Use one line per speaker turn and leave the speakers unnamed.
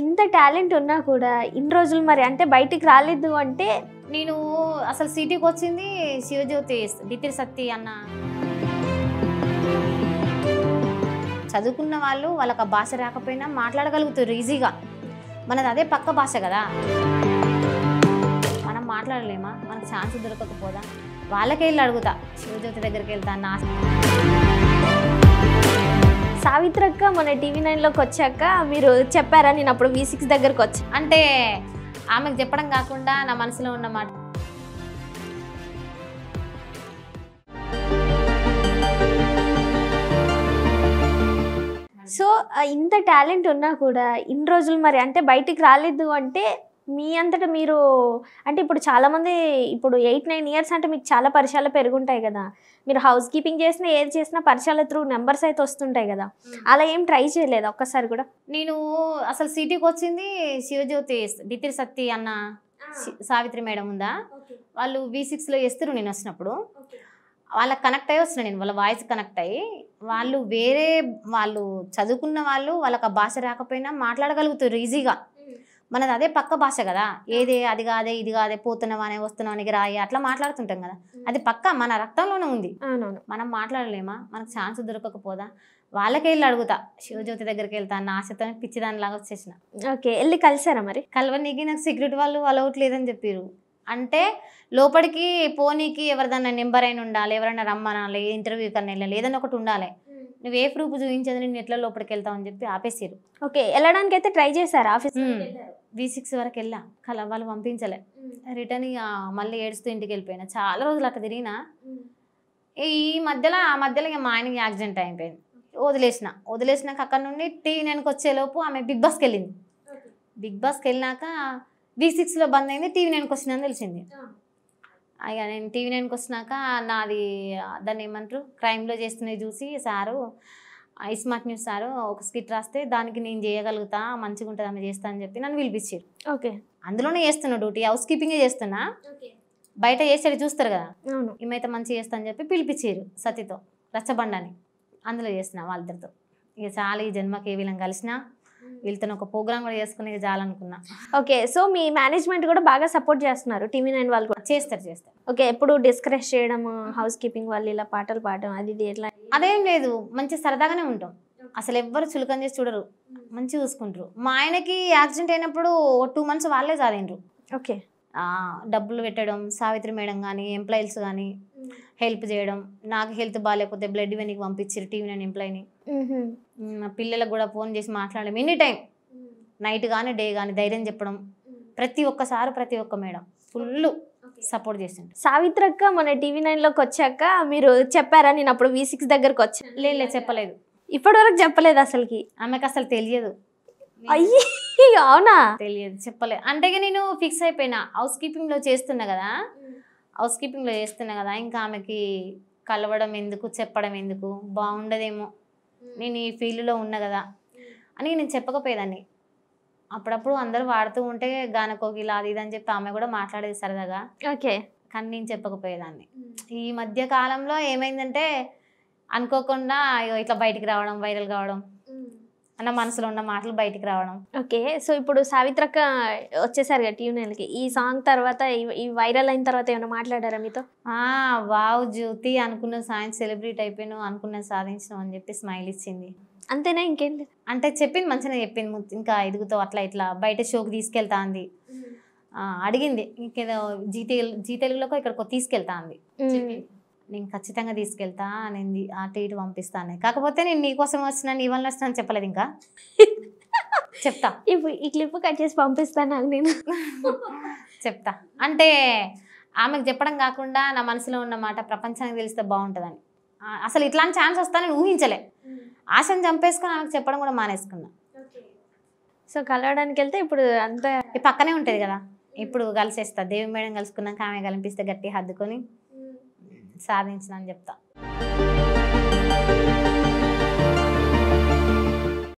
ఇంత టాలెంట్ ఉన్నా కూడా ఇన్ని రోజులు మరి అంటే బయటికి రాలేదు అంటే నేను అసలు
సిటీకి వచ్చింది శివజ్యోతి బితిరి సత్తి అన్న చదువుకున్న వాళ్ళు వాళ్ళకి ఆ భాష రాకపోయినా మాట్లాడగలుగుతారు ఈజీగా మనది అదే పక్క భాష కదా మనం మాట్లాడలేమా మనకు ఛాన్స్ దొరకకపోదా వాళ్ళకే వెళ్ళి అడుగుతా శివజ్యోతి దగ్గరికి వెళ్తా నా
సావిత్రక్క మన టీవీ నైన్లోకి వచ్చాక మీరు చెప్పారా నేను అప్పుడు వీ సిక్స్
దగ్గరకు వచ్చా అంటే ఆమెకు చెప్పడం కాకుండా నా మనసులో ఉన్న మాట
సో ఇంత టాలెంట్ ఉన్నా కూడా ఇన్ని రోజులు మరి అంటే బయటికి రాలేదు అంటే మీ అంతటా మీరు అంటే ఇప్పుడు చాలామంది ఇప్పుడు ఎయిట్ నైన్ ఇయర్స్ అంటే మీకు చాలా పరిచయాలు పెరుగుంటాయి కదా మీరు హౌస్ కీపింగ్ చేసినా ఏది చేసినా పరిచయాల త్రూ
నెంబర్స్ అయితే వస్తుంటాయి కదా అలా ఏం ట్రై చేయలేదు ఒక్కసారి కూడా నేను అసలు సిటీకి వచ్చింది శివజ్యోతి దితిరి సత్తి అన్న సావిత్రి మేడం ఉందా వాళ్ళు వి సిక్స్లో వేస్తారు నేను వచ్చినప్పుడు వాళ్ళకి కనెక్ట్ అయ్యి వస్తున్నాను నేను వాళ్ళ వాయిస్ కనెక్ట్ అయ్యి వాళ్ళు వేరే వాళ్ళు చదువుకున్న వాళ్ళు వాళ్ళకి ఆ భాష రాకపోయినా మాట్లాడగలుగుతారు ఈజీగా మనది అదే పక్క భాష కదా ఏది అది కాదే ఇది కాదే పోతున్నామనే వస్తున్నామని రాయి అట్లా మాట్లాడుతుంటాం కదా అది పక్క మన రక్తంలోనే ఉంది మనం మాట్లాడలేమా మనకు ఛాన్స్ దొరకకపోదా వాళ్ళకి వెళ్ళి అడుగుతా శివజ్యోతి దగ్గరికి వెళ్తా నా ఆశతో పిచ్చిదాని లాగా వచ్చేసిన ఓకే వెళ్ళి కలిసారా మరి కలవనీకి నాకు సిగరెట్ వాళ్ళు అలౌట్ లేదని చెప్పారు అంటే లోపలికి పోనీకి ఎవరిదన్నా నెంబర్ అయిన ఉండాలి ఎవరైనా రమ్మనాలి ఇంటర్వ్యూకి అన్న వెళ్ళాలి ఏదైనా ఒకటి ఉండాలి నువ్వు ఏ ప్రూఫ్ చూపించదు నేను ఎట్లా లోపలికి వెళ్తావు అని చెప్పి ఆపేసారు ఓకే వెళ్ళడానికి అయితే ట్రై చేశారు ఆఫీస్ వి సిక్స్ వరకు వెళ్ళా కల వాళ్ళు పంపించలే రిటర్న్ ఇక మళ్ళీ ఏడుస్తూ ఇంటికి వెళ్ళిపోయినా చాలా రోజులు అక్కడ తిరిగినా ఈ మధ్యలో ఆ మధ్యలో ఇక మా ఆయనకి యాక్సిడెంట్ అయిపోయింది వదిలేసిన వదిలేసినాక అక్కడ నుండి టీవీ నైన్కి వచ్చేలోపు ఆమె బిగ్ బాస్కి వెళ్ళింది బిగ్ బాస్కి వెళ్ళినాక వి సిక్స్లో బంద్ అయింది టీవీ నైన్కి వచ్చిందని తెలిసింది అయ్యా నేను టీవీ నైన్కి వచ్చినాక నాది దాన్ని ఏమంటారు క్రైమ్లో చేస్తున్నది చూసి సారు స్మార్ట్ న్యూస్ సారు ఒక స్కిట్ రాస్తే దానికి నేను చేయగలుగుతా మంచిగా ఉంటుంది ఆమె చేస్తా అని చెప్పి నన్ను పిలిపించారు ఓకే అందులోనే చేస్తున్నా డ్యూటీ హౌస్ కీపింగే చేస్తున్నా బయట చేసేది చూస్తారు కదా అవును ఏమైతే మంచిగా చేస్తా అని చెప్పి పిలిపించారు సతీతో రచ్చబండని అందులో చేస్తున్నా వాళ్ళిద్దరితో ఇక చాలా ఈ జన్మకి ఏ విధంగా కలిసినా వీళ్ళతో ఒక ప్రోగ్రామ్ కూడా చేసుకుని చాలనుకున్నా
ఓకే సో మీ మేనేజ్మెంట్ కూడా బాగా సపోర్ట్ చేస్తున్నారు టీవీ నైన్ వాళ్ళు కూడా చేస్తారు చేస్తారు ఓకే ఎప్పుడు డిస్క్రెష్ చేయడం హౌస్ కీపింగ్ వాళ్ళు ఇలా పాటలు పాడడం అది ఎట్లా అదేం లేదు
మంచి సరదాగానే ఉంటాం అసలు ఎవ్వరు చులకం చేసి చూడరు మంచి చూసుకుంటారు మా ఆయనకి యాక్సిడెంట్ అయినప్పుడు టూ మంత్స్ వాళ్ళే చాలిండ్రు ఓకే డబ్బులు పెట్టడం సావిత్రి మేడం కానీ ఎంప్లాయీస్ కానీ హెల్ప్ చేయడం నాకు హెల్త్ బాగాలేకపోతే బ్లడ్ ఇవన్నీ పంపించారు టీవీ నైన్ ఎంప్లాయీని మా పిల్లలకు కూడా ఫోన్ చేసి మాట్లాడడం ఎనీ టైం నైట్ కానీ డే కానీ ధైర్యం చెప్పడం ప్రతి ఒక్కసారి ప్రతి ఒక్క మేడం ఫుల్ సపోర్ట్ చేసింది
సావిత్రక్క మన టీవీ నైన్లోకి వచ్చాక మీరు చెప్పారా నేను అప్పుడు వి సిక్స్ దగ్గరకు వచ్చా లేదు
చెప్పలేదు ఇప్పటి వరకు చెప్పలేదు అసలుకి ఆమెకు అసలు తెలియదు అయ్యి అవునా తెలియదు చెప్పలేదు అంటే నేను ఫిక్స్ అయిపోయినా హౌస్ కీపింగ్లో చేస్తున్నా కదా హౌస్ కీపింగ్లో చేస్తున్నా కదా ఇంకా ఆమెకి కలవడం ఎందుకు చెప్పడం ఎందుకు బాగుండదేమో నేను ఈ ఫీల్డ్లో ఉన్నా కదా అని నేను చెప్పకపోయేదాన్ని అప్పుడప్పుడు అందరూ వాడుతూ ఉంటే గానకోగిలా అది ఇది అని చెప్పి ఆమె కూడా మాట్లాడేది సరదాగా ఓకే కానీ నేను చెప్పకపోయేదాన్ని ఈ మధ్య కాలంలో ఏమైందంటే అనుకోకుండా ఇట్లా బయటికి రావడం వైరల్ కావడం అన్న మనసులో ఉన్న మాటలు బయటికి రావడం
ఓకే సో ఇప్పుడు సావిత్రక్క వచ్చేసారు కదా ట్యూనెల్కి ఈ సాంగ్ తర్వాత ఈ వైరల్ అయిన తర్వాత ఏమైనా మాట్లాడారా
మీతో వావ్ జ్యోతి అనుకున్న సాయం సెలబ్రిటీ అయిపోయిన అనుకున్న సాధించడం అని చెప్పి స్మైల్ ఇచ్చింది అంతేనా ఇంకేం అంటే చెప్పింది మంచిగా చెప్పింది ఇంకా ఎదుగుతో అట్లా ఇట్లా బయట షోకి తీసుకెళ్తా అంది అడిగింది ఇంకేదో జీ తెలుగులోకి ఇక్కడికి తీసుకెళ్తా అంది నేను ఖచ్చితంగా తీసుకెళ్తా నేను అటు ఇటు పంపిస్తాను కాకపోతే నేను నీకోసం వచ్చిన నీ వల్ల చెప్పలేదు ఇంకా చెప్తా ఇప్పుడు ఈ క్లిప్ కట్ చేసి పంపిస్తాను నేను చెప్తా అంటే ఆమెకు చెప్పడం కాకుండా నా మనసులో ఉన్నమాట ప్రపంచానికి తెలిస్తే బాగుంటుందని అసలు ఇట్లాంటి ఛాన్స్ వస్తానని ఊహించలే ఆశను చంపేసుకుని ఆమెకు చెప్పడం కూడా మానేసుకున్నా సో కలవడానికి వెళ్తే ఇప్పుడు అంత పక్కనే ఉంటుంది కదా ఇప్పుడు కలిసేస్తా దేవి మేడం కలుసుకున్నాక ఆమె కలిపిస్తే గట్టి హద్దుకొని సాధించిన అని చెప్తా